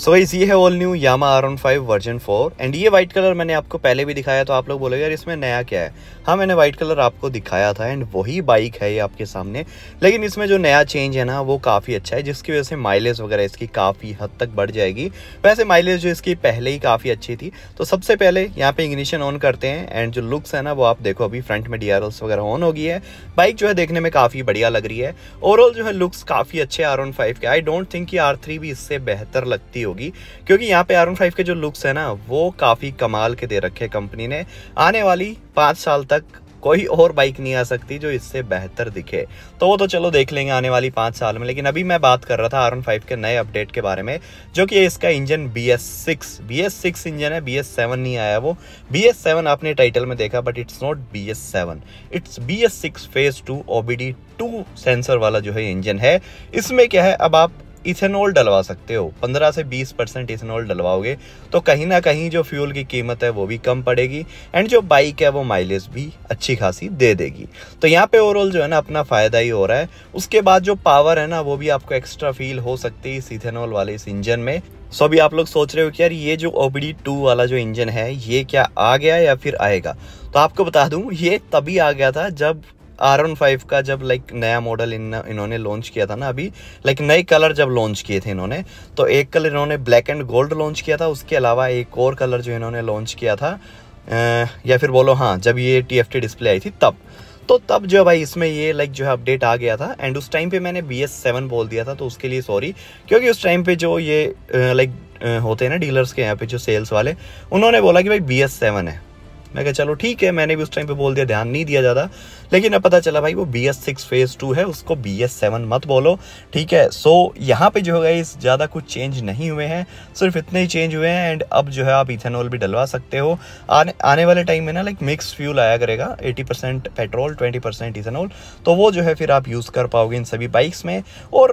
सो so, ये है all new Yamaha R one five version four and ये white colour मैंने आपको पहले भी दिखाया तो आप लोग बोलोगे यार इसमें नया क्या है हाँ मैंने व्हाइट कलर आपको दिखाया था एंड वही बाइक है ये आपके सामने लेकिन इसमें जो नया चेंज है ना वो काफ़ी अच्छा है जिसकी वजह से माइलेज वगैरह इसकी काफ़ी हद तक बढ़ जाएगी वैसे माइलेज जो इसकी पहले ही काफ़ी अच्छी थी तो सबसे पहले यहाँ पर इग्निशन ऑन करते हैं एंड जो लुक्स है ना वो आप देखो अभी फ्रंट में डी वगैरह ऑन हो गई है बाइक जो है देखने में काफ़ी बढ़िया लग रही है ओवरऑल जो है लुक्स काफ़ी अच्छे आर ऑन फाइव के आई डोंट थिंक कि आर भी इससे बेहतर लगती हो होगी क्योंकि यहाँ पे आर वन फाइव के जो लुक्स है ना वो काफ़ी कमाल के दे रखे हैं कंपनी ने आने वाली पांच साल तक कोई और बाइक नहीं आ सकती जो इससे बेहतर दिखे तो वो तो चलो देख लेंगे आने वाली पांच साल में लेकिन अभी मैं बात कर रहा था आर वन फाइव के नए अपडेट के बारे में जो कि इसका engine B S six B S six engine है बी एस सेवन नहीं आया वो बी एस सेवन आपने टाइटल में देखा but it's not B S seven it's B S six phase two OBD two sensor वाला जो है इंजन है इसमें क्या है अब आप इथेनॉल डलवा सकते हो 15 से 20 परसेंट इथेनॉल डलवाओगे तो कहीं ना कहीं जो फ्यूल की कीमत है वो भी कम पड़ेगी एंड जो बाइक है वो माइलेज भी अच्छी खासी दे देगी तो यहाँ पे ओवरऑल जो है ना अपना फ़ायदा ही हो रहा है उसके बाद जो पावर है ना वो भी आपको एक्स्ट्रा फील हो सकती है इस इथेनॉल वाले इस इंजन में सो अभी आप लोग सोच रहे हो कि यार ये जो ओबीडी टू वाला जो इंजन है ये क्या आ गया या फिर आएगा तो आपको बता दूं ये तभी आ गया था जब आर वन फाइव का जब लाइक नया मॉडल इन इन्होंने लॉन्च किया था ना अभी लाइक नए कलर जब लॉन्च किए थे इन्होंने तो एक कलर इन्होंने ब्लैक एंड गोल्ड लॉन्च किया था उसके अलावा एक और कलर जो इन्होंने लॉन्च किया था या फिर बोलो हाँ जब ये टी डिस्प्ले आई थी तब तो तब जो भाई इसमें ये लाइक जो है अपडेट आ गया था एंड उस टाइम पे मैंने बी एस सेवन बोल दिया था तो उसके लिए सॉरी क्योंकि उस टाइम पे जो ये लाइक होते हैं ना डीलर्स के यहाँ पे जो सेल्स वाले उन्होंने बोला कि भाई बी एस सेवन है મેગા ચલો ઠીક હે મેને ભી ઉસ ટાઈમ પે બોલ દિયા ધ્યાન નહીં દિયા જ્યાદા લેકિન અબ પતા ચલા ભાઈ વો BS6 ફેઝ 2 હે ઉસકો BS7 મત બોલો ઠીક હે સો યહા પે જો હે ગાઈસ જ્યાદા કુછ ચેન્જ નહીં હુએ હે સિર્ફ ઇતને ચેન્જ હુએ હે એન્ડ અબ જો હે આપ ઇથેનોલ ભી ડલવા સકતે હો આને વાલે ટાઈમ મે ના લાઈક મિક્સ ફ્યુલ આયા કરેગા 80% પેટ્રોલ 20% ઇથેનોલ તો વો જો હે ફિર આપ યુઝ કર પાઓગે ઇન સભી બાઇક્સ મે ઓર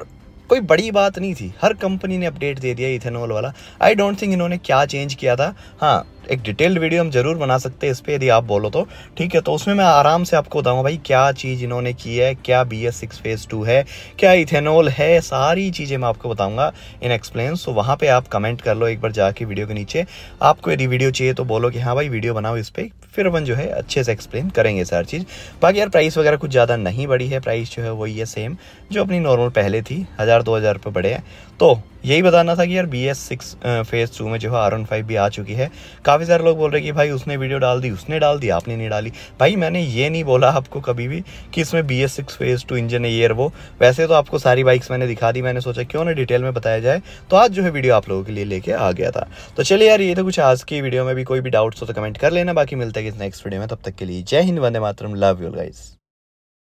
કોઈ બડી બાત નહીં થી હર કંપની ને અપડેટ દે દિયા ઇથેનોલ વાલા આઈ ડોન્ટ થિંક ઇનહોને ક્યા ચેન્જ કિયા થા હા एक डिटेल्ड वीडियो हम जरूर बना सकते हैं इस पर यदि आप बोलो तो ठीक है तो उसमें मैं आराम से आपको बताऊँगा भाई क्या चीज़ इन्होंने की है क्या B S six phase two है क्या इथेनॉल है सारी चीज़ें मैं आपको बताऊँगा इन एक्सप्लेन सो वहाँ पर आप कमेंट कर लो एक बार जाके वीडियो के नीचे आपको यदि वीडियो चाहिए तो बोलो कि हाँ भाई वीडियो बनाओ इस पर फिर अपन जो है अच्छे से एक्सप्लेन करेंगे सर चीज़ बाकी यार प्राइस वगैरह कुछ ज़्यादा नहीं बढ़ी है प्राइस जो है वही है सेम जो अपनी नॉर्मल पहले थी हज़ार दो हज़ार रुपये बढ़े हैं तो यही बताना था कि यार B S six phase two में जो है आर वन फाइव भी आ चुकी है काफ़ी सारे लोग बोल रहे कि भाई उसने वीडियो डाल दी उसने डाल दी आपने नहीं डाली भाई मैंने ये नहीं बोला आपको कभी भी कि इसमें B S six phase two engine है ईयर वो वैसे तो आपको सारी बाइक्स मैंने दिखा दी मैंने सोचा क्यों ना डिटेल में बताया जाए तो आज जो है वीडियो आप लोगों के लिए लेके आ गया था तो चलिए यार ये तो कुछ आज की वीडियो में भी कोई भी डाउट्स हो तो कमेंट कर लेना बाकी मिलता है कि नेक्स्ट वीडियो में तब तक के लिए जय हिंद वंदे मातरम लव यूर गाइज़